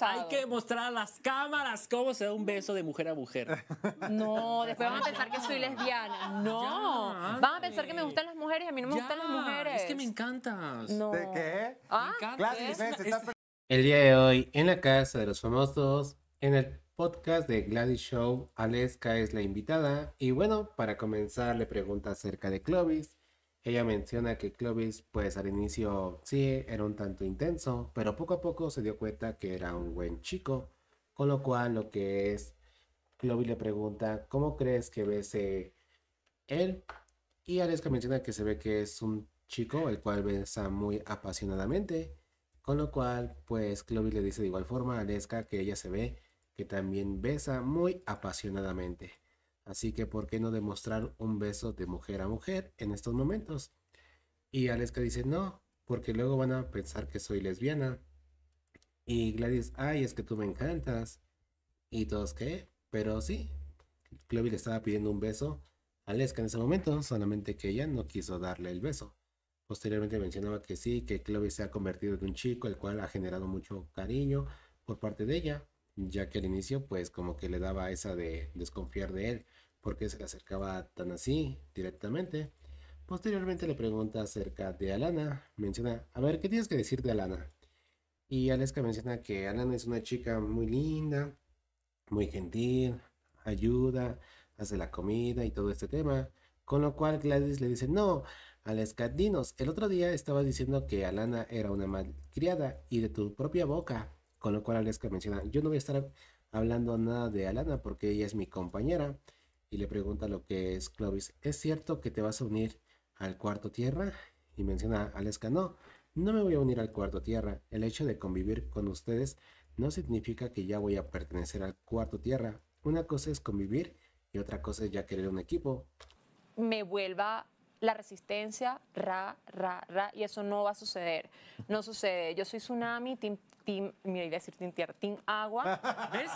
Hay que mostrar a las cámaras cómo se da un beso de mujer a mujer. No, después van a pensar que soy lesbiana. No. van a pensar que me gustan las mujeres y a mí no me gustan las mujeres. Es que me encantas. ¿De qué? Ah, me encanta. El día de hoy, en la casa de los famosos, en el podcast de Gladys Show, Aleska es la invitada. Y bueno, para comenzar, le pregunta acerca de Clovis ella menciona que Clovis, pues al inicio sí, era un tanto intenso, pero poco a poco se dio cuenta que era un buen chico, con lo cual lo que es, Clovis le pregunta, ¿cómo crees que bese él? Y Aleska menciona que se ve que es un chico el cual besa muy apasionadamente, con lo cual pues Clovis le dice de igual forma a Aleska que ella se ve que también besa muy apasionadamente. Así que, ¿por qué no demostrar un beso de mujer a mujer en estos momentos? Y Aleska dice, no, porque luego van a pensar que soy lesbiana. Y Gladys, ay, es que tú me encantas. Y todos, ¿qué? Pero sí, Chloe le estaba pidiendo un beso a Aleska en ese momento, solamente que ella no quiso darle el beso. Posteriormente mencionaba que sí, que Clovis se ha convertido en un chico el cual ha generado mucho cariño por parte de ella ya que al inicio pues como que le daba esa de desconfiar de él, porque se le acercaba tan así directamente. Posteriormente le pregunta acerca de Alana, menciona, a ver, ¿qué tienes que decir de Alana? Y Aleska menciona que Alana es una chica muy linda, muy gentil, ayuda, hace la comida y todo este tema. Con lo cual Gladys le dice, no, Aleska, dinos, el otro día estabas diciendo que Alana era una malcriada y de tu propia boca con lo cual Aleska menciona, yo no voy a estar hablando nada de Alana porque ella es mi compañera. Y le pregunta lo que es Clovis, ¿es cierto que te vas a unir al cuarto tierra? Y menciona Aleska, no, no me voy a unir al cuarto tierra. El hecho de convivir con ustedes no significa que ya voy a pertenecer al cuarto tierra. Una cosa es convivir y otra cosa es ya querer un equipo. Me vuelva la resistencia, ra, ra, ra, y eso no va a suceder. No sucede. Yo soy tsunami, team, team, mira, iba a decir team tierra, team agua. ¿Ves?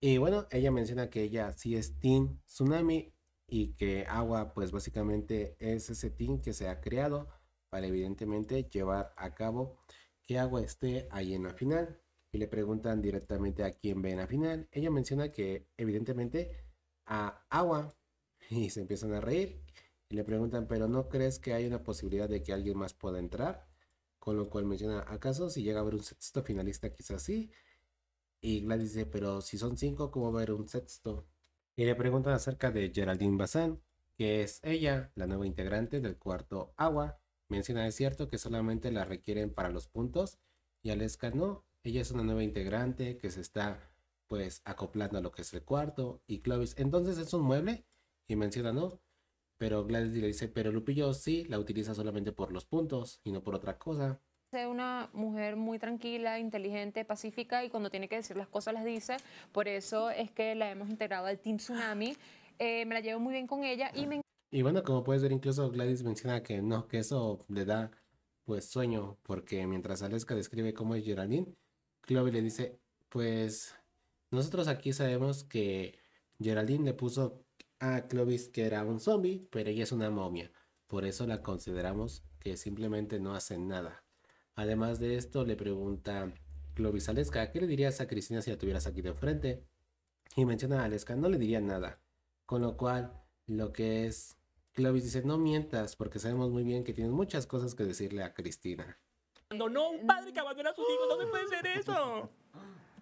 Y bueno, ella menciona que ella sí es team tsunami y que agua, pues básicamente es ese team que se ha creado para evidentemente llevar a cabo que agua esté ahí en la final. Y le preguntan directamente a quién ven en final. Ella menciona que evidentemente a agua y se empiezan a reír y le preguntan, pero ¿no crees que hay una posibilidad de que alguien más pueda entrar? Con lo cual menciona, ¿acaso si llega a haber un sexto finalista quizás sí? Y Gladys dice, pero si son cinco, ¿cómo va a haber un sexto? Y le preguntan acerca de Geraldine Bazán, que es ella, la nueva integrante del cuarto agua. Menciona, es cierto que solamente la requieren para los puntos. Y Aleska no, ella es una nueva integrante que se está pues acoplando a lo que es el cuarto. Y Clovis, entonces es un mueble. Y menciona, no, pero Gladys le dice, pero Lupillo sí, la utiliza solamente por los puntos y no por otra cosa. Es una mujer muy tranquila, inteligente, pacífica y cuando tiene que decir las cosas las dice. Por eso es que la hemos integrado al Team Tsunami. Eh, me la llevo muy bien con ella y me... Y bueno, como puedes ver, incluso Gladys menciona que no, que eso le da pues sueño, porque mientras Aleska describe cómo es Geraldine, Chloe le dice, pues nosotros aquí sabemos que Geraldine le puso a Clovis que era un zombie, pero ella es una momia. Por eso la consideramos que simplemente no hace nada. Además de esto, le pregunta Clovis a Aleska, ¿qué le dirías a Cristina si la tuvieras aquí de frente? Y menciona a Aleska, no le diría nada. Con lo cual, lo que es, Clovis dice, no mientas, porque sabemos muy bien que tienes muchas cosas que decirle a Cristina. No, no, un padre que abandona a sus hijos, no puede ser eso.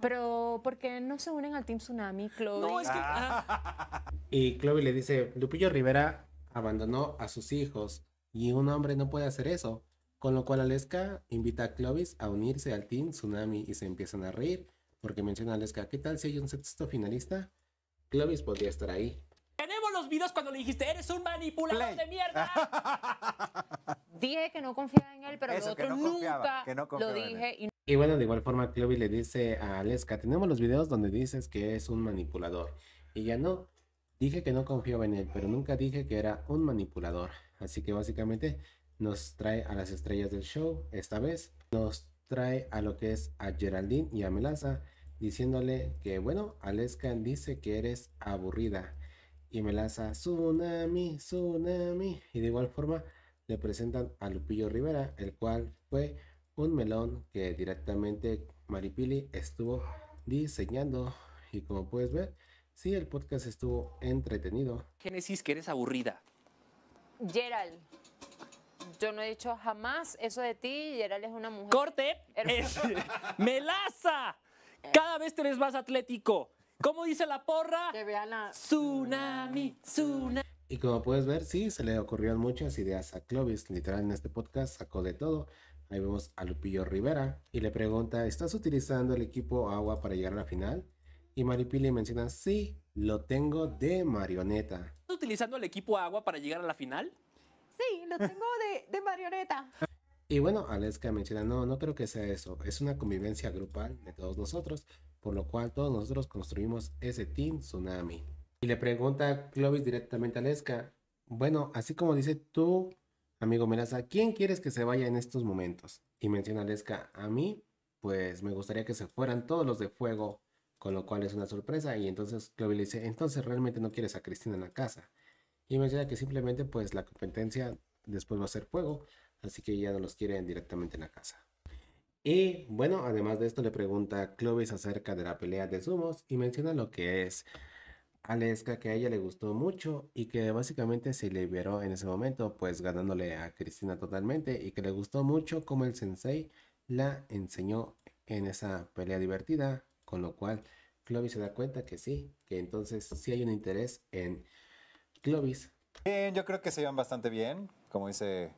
Pero, ¿por qué no se unen al Team Tsunami, Chloe? No, es que... Ah. Y Chloe le dice, Lupillo Rivera abandonó a sus hijos y un hombre no puede hacer eso. Con lo cual Aleska invita a Clovis a unirse al Team Tsunami y se empiezan a reír porque menciona a Aleska, ¿qué tal si hay un sexto finalista? Clovis podría estar ahí. Tenemos los videos cuando le dijiste, eres un manipulador de mierda. dije que no confiaba en él, pero eso, lo otro no nunca lo dije. Y y bueno, de igual forma, Chloe le dice a Aleska, tenemos los videos donde dices que es un manipulador. Y ya no, dije que no confiaba en él, pero nunca dije que era un manipulador. Así que básicamente nos trae a las estrellas del show, esta vez nos trae a lo que es a Geraldine y a Melaza, diciéndole que bueno, Aleska dice que eres aburrida. Y Melaza, tsunami, tsunami. Y de igual forma le presentan a Lupillo Rivera, el cual fue un melón que directamente Maripili estuvo diseñando. Y como puedes ver, sí, el podcast estuvo entretenido. Génesis, que eres aburrida. Gerald. Yo no he dicho jamás eso de ti. Gerald es una mujer. ¡Corte! ¡Melaza! Cada vez te ves más atlético. ¿Cómo dice la porra? Que vean la... Tsunami, tsunami. Y como puedes ver, sí, se le ocurrieron muchas ideas a Clovis. Literal, en este podcast sacó de todo. Ahí vemos a Lupillo Rivera y le pregunta, ¿estás utilizando el equipo agua para llegar a la final? Y Maripili menciona, sí, lo tengo de marioneta. ¿Estás utilizando el equipo agua para llegar a la final? Sí, lo tengo de, marioneta. Y bueno, Aleska menciona, no, no creo que sea eso, es una convivencia grupal de todos nosotros, por lo cual todos nosotros construimos ese Team Tsunami. Y le pregunta Clovis directamente a Aleska, bueno, así como dice tú, Amigo Melaza, ¿quién quieres que se vaya en estos momentos? Y menciona Lesca, a mí, pues me gustaría que se fueran todos los de fuego, con lo cual es una sorpresa. Y entonces Clovis le dice, entonces realmente no quieres a Cristina en la casa. Y menciona que simplemente pues la competencia después va a ser fuego, así que ya no los quieren directamente en la casa. Y bueno, además de esto le pregunta Clovis acerca de la pelea de zumos y menciona lo que es Aleska que a ella le gustó mucho y que básicamente se liberó en ese momento, pues ganándole a Cristina totalmente y que le gustó mucho como el sensei la enseñó en esa pelea divertida, con lo cual Clovis se da cuenta que sí, que entonces sí hay un interés en Clovis. Bien, yo creo que se llevan bastante bien, como dice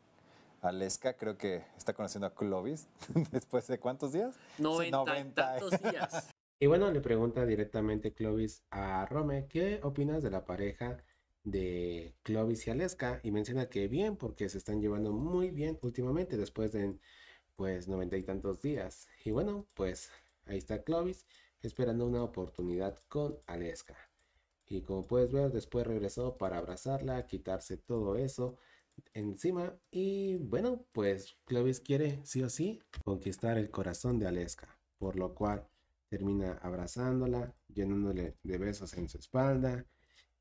Aleska creo que está conociendo a Clovis después de cuántos días? 90, días. Y bueno, le pregunta directamente Clovis a Rome, ¿qué opinas de la pareja de Clovis y Aleska? Y menciona que bien, porque se están llevando muy bien últimamente, después de pues noventa y tantos días. Y bueno, pues ahí está Clovis esperando una oportunidad con Aleska. Y como puedes ver, después regresó para abrazarla, quitarse todo eso encima. Y bueno, pues Clovis quiere sí o sí conquistar el corazón de Aleska. Por lo cual termina abrazándola, llenándole de besos en su espalda.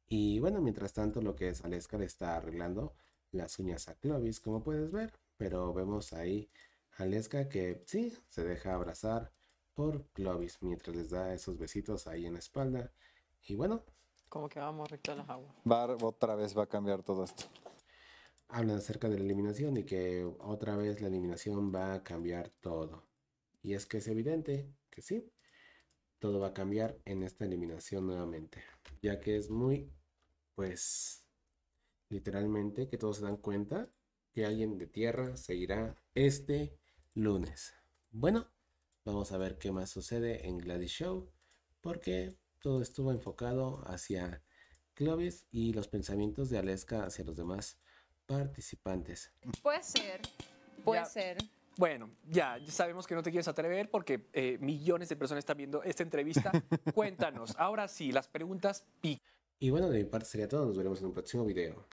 Y bueno, mientras tanto lo que es Aleska le está arreglando las uñas a Clovis, como puedes ver. Pero vemos ahí a Aleska que sí, se deja abrazar por Clovis mientras les da esos besitos ahí en la espalda. Y bueno. Como que vamos recto a las aguas. Bar otra vez va a cambiar todo esto. Hablan acerca de la eliminación y que otra vez la eliminación va a cambiar todo. Y es que es evidente que sí, todo va a cambiar en esta eliminación nuevamente, ya que es muy, pues, literalmente que todos se dan cuenta que alguien de tierra seguirá este lunes. Bueno, vamos a ver qué más sucede en Gladys Show, porque todo estuvo enfocado hacia Clovis y los pensamientos de Aleska hacia los demás participantes. Puede ser, puede ser. Bueno, ya sabemos que no te quieres atrever porque eh, millones de personas están viendo esta entrevista. Cuéntanos, ahora sí, las preguntas pic. Y bueno, de mi parte sería todo. Nos veremos en un próximo video.